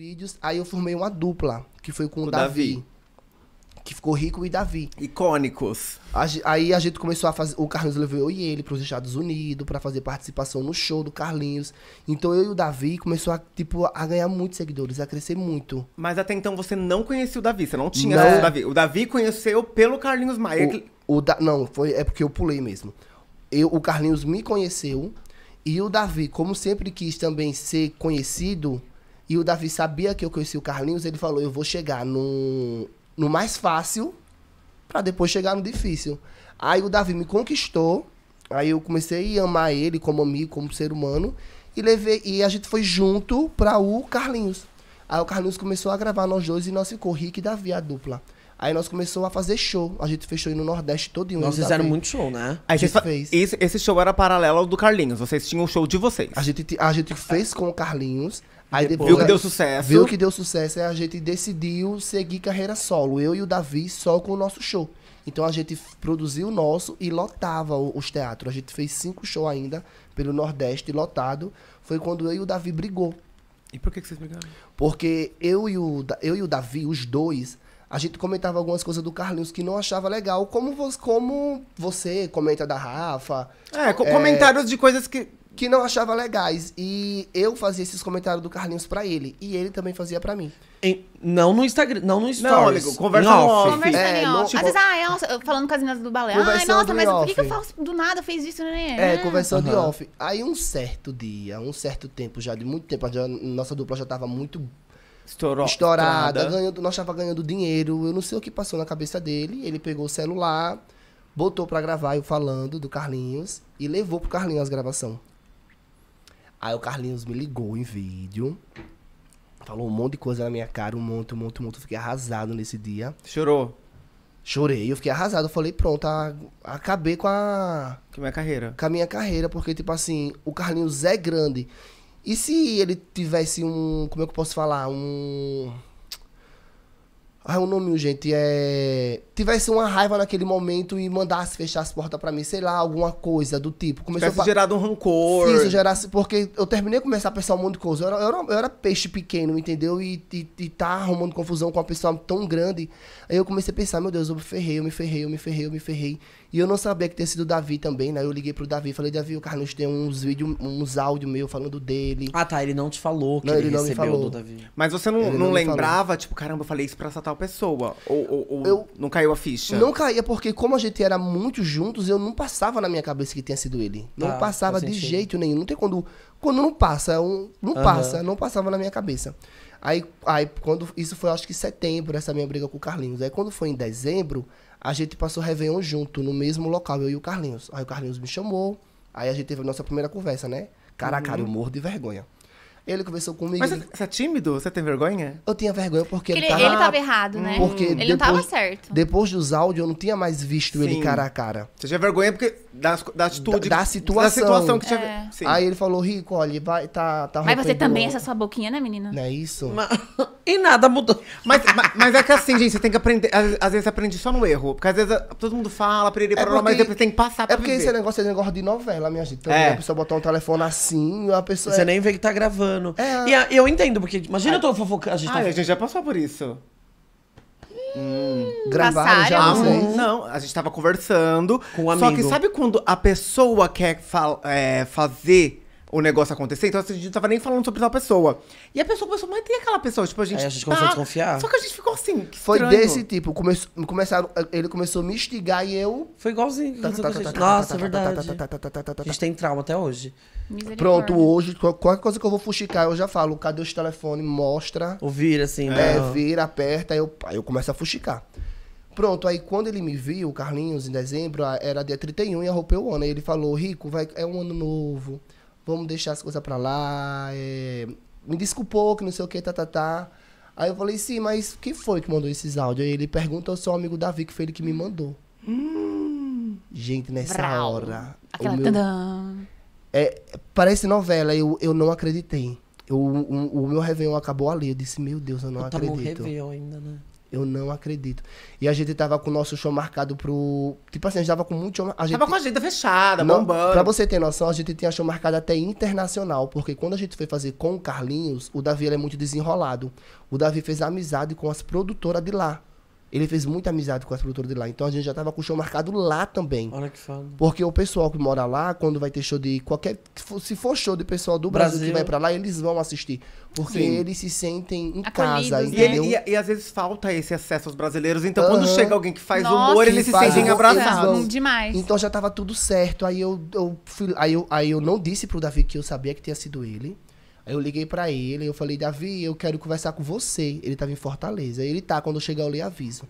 vídeos. Aí eu formei uma dupla, que foi com o, o Davi. Davi. Que ficou rico e Davi. Icônicos. Aí a gente começou a fazer. O Carlinhos levou eu e ele para os Estados Unidos para fazer participação no show do Carlinhos. Então eu e o Davi começou a, tipo, a ganhar muitos seguidores, a crescer muito. Mas até então você não conhecia o Davi, você não tinha não. o Davi. O Davi conheceu pelo Carlinhos Maia. O, o da, não, foi, é porque eu pulei mesmo. Eu, o Carlinhos me conheceu e o Davi, como sempre quis também ser conhecido, e o Davi sabia que eu conheci o Carlinhos, ele falou: eu vou chegar no, no mais fácil para depois chegar no difícil. Aí o Davi me conquistou, aí eu comecei a amar ele como amigo, como ser humano, e levei e a gente foi junto para o Carlinhos. Aí o Carlinhos começou a gravar nós dois e nós ficou Rick e Davi, a dupla. Aí nós começamos a fazer show. A gente fechou aí no Nordeste todo. Nós fizeram muito show, né? A gente, a gente fez. Esse, esse, show era paralelo ao do Carlinhos. Vocês tinham o show de vocês. A gente, a gente fez com o Carlinhos. Aí depois, viu que deu sucesso. Viu que deu sucesso, aí é a gente decidiu seguir carreira solo. Eu e o Davi só com o nosso show. Então a gente produziu o nosso e lotava os teatros. A gente fez cinco shows ainda pelo Nordeste lotado. Foi quando eu e o Davi brigou. E por que, que vocês brigaram? Porque eu e, o, eu e o Davi, os dois, a gente comentava algumas coisas do Carlinhos que não achava legal. Como, como você comenta da Rafa. É, é comentários de coisas que, que não achava legais. E eu fazia esses comentários do Carlinhos pra ele. E ele também fazia pra mim. Em, não no Instagram, não no Stories. Não, amigo, conversa off. off. Conversa é, em off. No, tipo, Às vezes, ah, eu, é falando com as meninas do balé. Ai, ah, nossa, mas por que, que eu falo do nada, fez isso, né? É, é. conversando uhum. em off. Aí um certo dia, um certo tempo já, de muito tempo, já, nossa dupla já tava muito Estourou, estourada, estourada. Ganhando, nós tava ganhando dinheiro. Eu não sei o que passou na cabeça dele. Ele pegou o celular, botou pra gravar eu falando do Carlinhos e levou pro Carlinhos a gravação. Aí o Carlinhos me ligou em vídeo. Falou um monte de coisa na minha cara, um monte, um monte, um monte. Eu fiquei arrasado nesse dia. Chorou? Chorei, eu fiquei arrasado. Eu falei, pronto, a, acabei com a. Com a minha carreira. Com a minha carreira, porque, tipo assim, o Carlinhos é grande. E se ele tivesse um. Como é que eu posso falar? Um Ai, ah, o nome, gente, é. Tivesse uma raiva naquele momento e mandasse fechar as portas para mim, sei lá, alguma coisa do tipo. Começou Tivesse a... gerado um rancor. Isso, gerasse. Porque eu terminei a começar a pensar um monte de coisa. Eu era, eu era, eu era peixe pequeno, entendeu? E, e, e, tá arrumando confusão com uma pessoa tão grande. Aí eu comecei a pensar, meu Deus, eu me ferrei, eu me ferrei, eu me ferrei, eu me ferrei. E eu não sabia que tinha sido o Davi também, né? Eu liguei pro Davi, falei, Davi, o Carlos tem uns vídeos, uns áudios meus falando dele. Ah, tá, ele não te falou que não, ele, ele não me falou. do Davi. Mas você não, não, não, lembrava, tipo, caramba, eu falei isso pra essa tal pessoa? Ou, ou, ou eu, não caiu a ficha? Não caía, porque como a gente era muito juntos, eu não passava na minha cabeça que tinha sido ele. Não tá, passava de jeito nenhum. Não tem quando... Quando não passa, é um, não uhum. passa, não passava na minha cabeça. Aí, aí, quando isso foi, acho que setembro, essa minha briga com o Carlinhos. Aí, quando foi em dezembro, a gente passou Réveillon junto, no mesmo local, eu e o Carlinhos. Aí o Carlinhos me chamou, aí a gente teve a nossa primeira conversa, né? Cara uhum. cara, eu morro de vergonha. Ele conversou comigo. Mas você é tímido? Você tem vergonha? Eu tinha vergonha porque ele, ele tava... Ele tava errado, né? Porque ele depois, não tava certo. Depois dos áudios, eu não tinha mais visto Sim. ele cara a cara. Você tinha vergonha porque da, da atitude... Da, da situação. Da situação que tinha... É. Aí ele falou, Rico, olha, vai, tá... tá mas você também, é essa sua boquinha, né, menina? Não é isso? Mas... E nada mudou. Mas, mas, mas, é que assim, gente, você tem que aprender... Às, às vezes aprende só no erro. Porque às vezes ah, todo mundo fala, piriri, é porque... Lá, mas depois tem que passar é pra É porque viver. esse negócio é negócio de novela, minha gente. Então, é. A pessoa botar um telefone assim, a pessoa... Você é nem vê que tá gravando. É. E a- eu entendo, porque imagina eu tô fofocando. A gente tá a gente já passou por isso. Hum, Gravaram já Não, a gente tava conversando. Com um só que sabe quando a pessoa quer é, fazer o negócio acontecer, então assim, a gente não tava nem falando sobre tal pessoa. E a pessoa começou, mas tem aquela pessoa, tipo, a gente. É, a gente tá... começou a tá- desconfiar. Só que a gente ficou assim. Foi desse tipo. Come... Começaram... Ele começou a me instigar e eu. Foi igualzinho. Tá, tá, Nossa, é verdade. A gente tem trauma até hoje. Pronto, hoje, qualquer coisa que eu vou fuxicar, eu já falo, cadê os telefones? Mostra. Ou vira, assim, é. né? É, vira, aperta, eu, aí eu começo a fuxicar. Pronto, aí quando ele me viu, o Carlinhos, em dezembro, era dia 31 e arroupei o ano. Aí ele falou, Rico, vai, é um ano novo vamos deixar as coisas pra lá, é, me desculpou que não sei o que, tá, tá, tá. Aí eu falei, sim, mas quem foi que mandou esses áudios? Aí ele pergunta, eu sou amigo Davi, que foi ele que me mandou. Hum, Gente, nessa brau. hora. Aquela. Meu... É, parece novela, eu, eu não acreditei. Eu, o, o meu Réveillon acabou ali. Eu disse, meu Deus, eu não eu acredito. Tá ainda, né? Eu não acredito. E a gente tava com o nosso show marcado pro. Tipo assim, a gente tava com muito show. A gente... Tava com a agenda fechada, não, bombando. Pra você ter noção, a gente tinha show marcado até internacional. Porque quando a gente foi fazer com o Carlinhos, o Davi é muito desenrolado. O Davi fez amizade com as produtoras de lá. Ele fez muita amizade com as produtoras de lá. Então a gente já tava com o show marcado lá também. Olha que foda. Porque o pessoal que mora lá, quando vai ter show de qualquer. Se for show de pessoal do Brasil, Brasil. que vai para lá, eles vão assistir. Porque Sim. eles se sentem em casa, né? entendeu? E, e, e, às vezes falta esse acesso aos brasileiros. Então uhum. quando chega alguém que faz Nossa, humor, eles se sentem abraçados. Demais. Então já tava tudo certo. Aí eu, eu fui, aí eu, aí eu não disse pro Davi que eu sabia que tinha sido ele. Aí eu liguei para ele, eu falei, Davi, eu quero conversar com você. Ele tava em Fortaleza. Ele tá, quando eu chegar eu lhe aviso.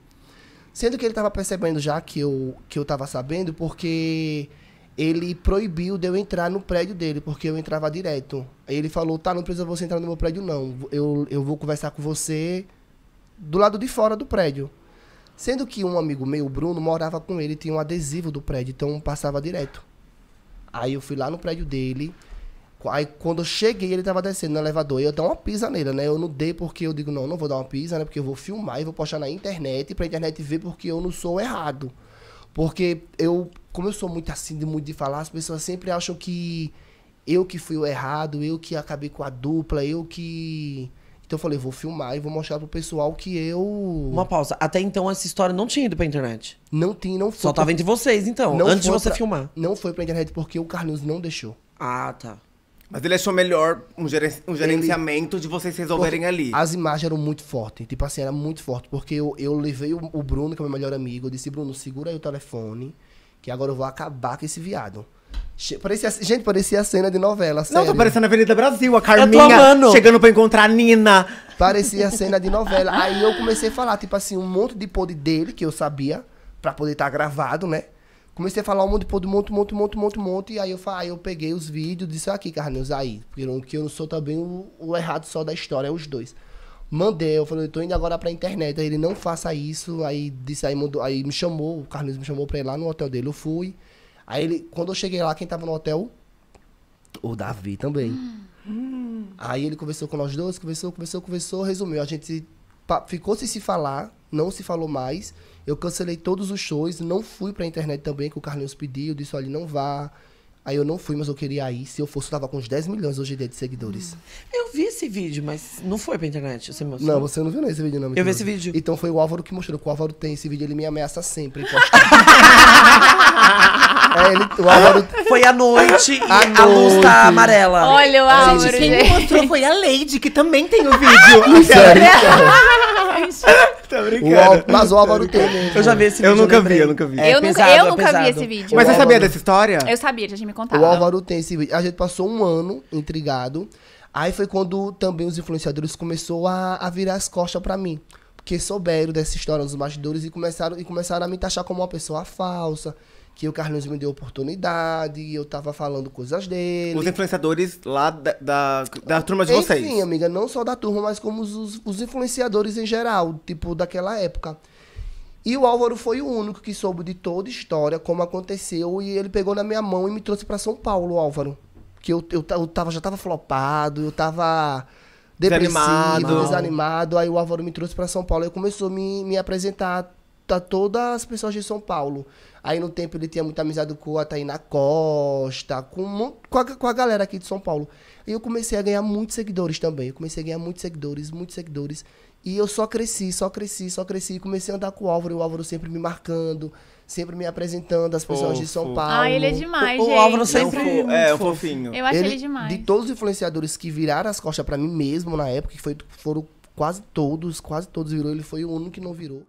Sendo que ele tava percebendo já que eu, que eu tava sabendo, porque ele proibiu de eu entrar no prédio dele, porque eu entrava direto. Aí ele falou, tá, não precisa você entrar no meu prédio não. Eu, eu vou conversar com você do lado de fora do prédio. Sendo que um amigo meu, o Bruno, morava com ele, tinha um adesivo do prédio, então passava direto. Aí eu fui lá no prédio dele, Aí quando eu cheguei, ele tava descendo no elevador e eu dei uma pisa nele, né? Eu não dei porque eu digo, não, não vou dar uma pisa, né? Porque eu vou filmar e vou postar na internet pra internet ver porque eu não sou errado. Porque eu, como eu sou muito assim, de muito de falar, as pessoas sempre acham que eu que fui o errado, eu que acabei com a dupla, eu que. Então eu falei, vou filmar e vou mostrar pro pessoal que eu. Uma pausa. Até então essa história não tinha ido pra internet. Não tinha, não foi. Só tava entre vocês, então. Não antes de você pra... filmar. Não foi pra internet porque o Carlos não deixou. Ah, tá. Mas ele achou melhor um, geren um gerenciamento ele... de vocês resolverem porque ali. As imagens eram muito fortes. Tipo assim, era muito forte. Porque eu, eu levei o, o Bruno, que é meu melhor amigo. Eu disse, Bruno, segura aí o telefone. Que agora eu vou acabar com esse viado. Parecia, gente, parecia a cena de novela. Sério. Não, tô parecendo a Avenida Brasil, a Carminha chegando pra encontrar a Nina. Parecia a cena de novela. Aí eu comecei a falar, tipo assim, um monte de poder dele que eu sabia, pra poder estar tá gravado, né? Comecei a falar um monte de um monte, um monte, um monte, um monte, um monte. E aí eu, aí eu peguei os vídeos disso aqui, Carlinhos, aí. Porque eu, que eu não sou também o, o, errado só da história, é os dois. Mandei, eu falei, eu tô indo agora pra internet. Aí ele, não faça isso. Aí disse, aí mandou, aí me chamou, o Carlinhos me chamou pra ir lá no hotel dele, eu fui. Aí ele, quando eu cheguei lá, quem tava no hotel? O Davi também. Hum. Aí ele conversou com nós dois, conversou, conversou, conversou, resumiu. A gente ficou sem se falar, não se falou mais. Eu cancelei todos os shows, não fui pra internet também, que o Carlinhos pediu, disse, olha, não vá. Aí eu não fui, mas eu queria ir. Se eu fosse, eu tava com uns 10 milhões hoje em dia de seguidores. Hum. Eu vi esse vídeo, mas não foi pra internet. Você mostrou. Não, você não viu né, esse vídeo, não. Eu vi esse vídeo. Então foi o Álvaro que mostrou. o Álvaro tem esse vídeo, ele me ameaça sempre. é, ele, o Álvaro... Foi à noite e a, a luz tá amarela. Olha o Álvaro, gente. Quem gente. mostrou foi a Lady, que também tem o vídeo. Sério? Então. tá brincando. O Al... Mas o Álvaro tem mesmo. Eu já vi esse eu vídeo. Nunca eu nunca vi, eu é é nunca vi. É eu, pesado, eu nunca vi esse vídeo. Mas você é sabia dessa história? Eu sabia, já tinha me contado. O Álvaro tem esse vídeo. A gente passou um ano intrigado. Aí foi quando também os influenciadores começou a, a virar as costas para mim. Porque souberam dessa história dos bastidores e começaram, e começaram a me taxar como uma pessoa falsa que o Carlinhos me deu oportunidade, eu tava falando coisas dele. Os influenciadores lá da, da, da turma de vocês. Sim, amiga, não só da turma, mas como os, os influenciadores em geral, tipo, daquela época. E o Álvaro foi o único que soube de toda a história, como aconteceu, e ele pegou na minha mão e me trouxe para São Paulo, Álvaro. Que eu, eu, eu tava, já tava flopado, eu tava depressivo, desanimado. desanimado. Aí o Álvaro me trouxe para São Paulo e começou a me, me apresentar tá todas as pessoas de São Paulo. Aí no tempo ele tinha muita amizade com a Tainá Costa, com, com, a, com a galera aqui de São Paulo. E eu comecei a ganhar muitos seguidores também. Eu comecei a ganhar muitos seguidores, muitos seguidores. E eu só cresci, só cresci, só cresci. Comecei a andar com o Álvaro, e o Álvaro sempre me marcando, sempre me apresentando às pessoas Fofo. de São Paulo. Ah, ele é demais, o, gente. O Álvaro sempre é, é, é fofinho. Eu achei ele, ele, demais. De todos os influenciadores que viraram as costas para mim mesmo na época, que foi, foram quase todos, quase todos virou, ele foi o único que não virou.